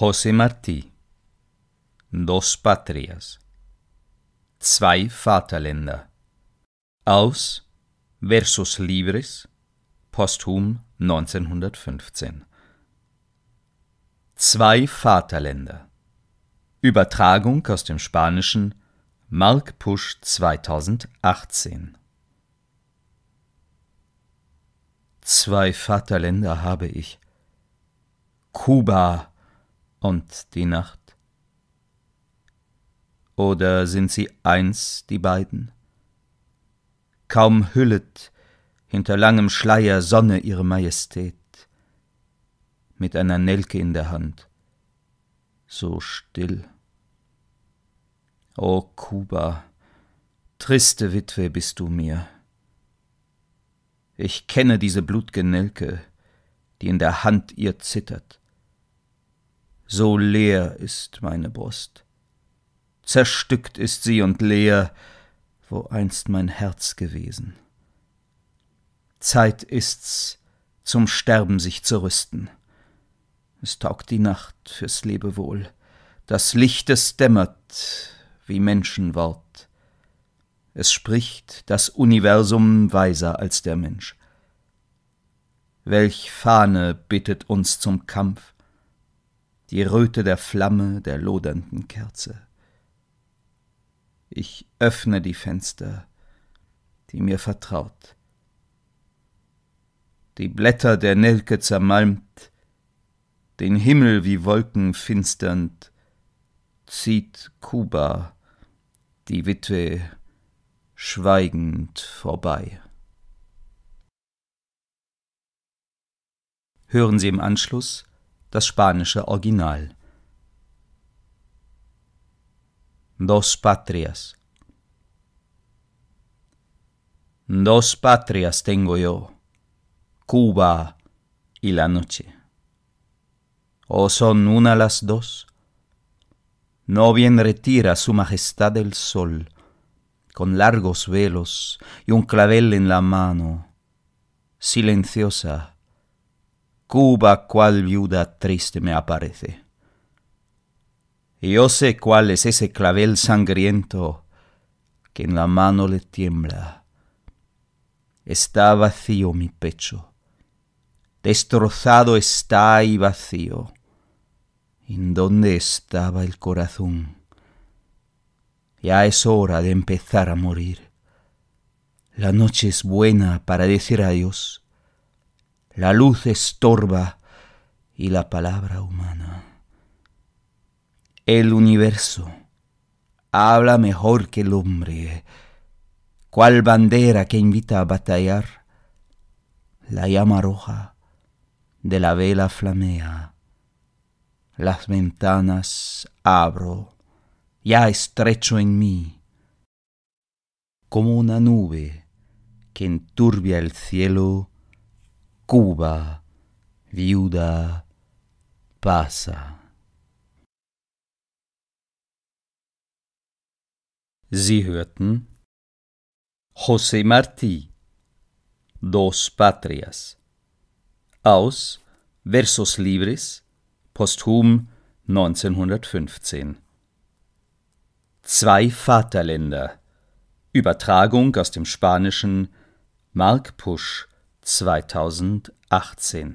José Martí. Dos Patrias. Zwei Vaterländer. Aus Versus Libres, posthum 1915. Zwei Vaterländer. Übertragung aus dem Spanischen Mark Pusch 2018. Zwei Vaterländer habe ich. Kuba und die Nacht? Oder sind sie eins, die beiden? Kaum hüllet hinter langem Schleier Sonne ihre Majestät, mit einer Nelke in der Hand, so still. O Kuba, triste Witwe bist du mir. Ich kenne diese blutge Nelke, die in der Hand ihr zittert so leer ist meine Brust. Zerstückt ist sie und leer, wo einst mein Herz gewesen. Zeit ist's, zum Sterben sich zu rüsten. Es taugt die Nacht fürs Lebewohl, das Licht es dämmert wie Menschenwort. Es spricht das Universum weiser als der Mensch. Welch Fahne bittet uns zum Kampf, die Röte der Flamme der lodernden Kerze. Ich öffne die Fenster, die mir vertraut. Die Blätter der Nelke zermalmt, den Himmel wie Wolken finsternd, zieht Kuba, die Witwe, schweigend vorbei. Hören Sie im Anschluss das spanische Original. Dos patrias. Dos patrias tengo yo, Cuba y la noche. ¿O son una las dos? No bien retira su majestad el sol, con largos velos y un clavel en la mano, silenciosa, Cuba cual viuda triste me aparece. Yo sé cuál es ese clavel sangriento que en la mano le tiembla. Está vacío mi pecho, destrozado está y vacío. ¿En dónde estaba el corazón? Ya es hora de empezar a morir. La noche es buena para decir adiós la luz estorba y la palabra humana. El universo habla mejor que el hombre, ¿Cuál bandera que invita a batallar, la llama roja de la vela flamea. Las ventanas abro, ya estrecho en mí, como una nube que enturbia el cielo Cuba, viuda, pasa. Sie hörten José Martí, Dos Patrias, aus Versos Libres, posthum 1915. Zwei Vaterländer, Übertragung aus dem Spanischen, Mark Pusch, 2018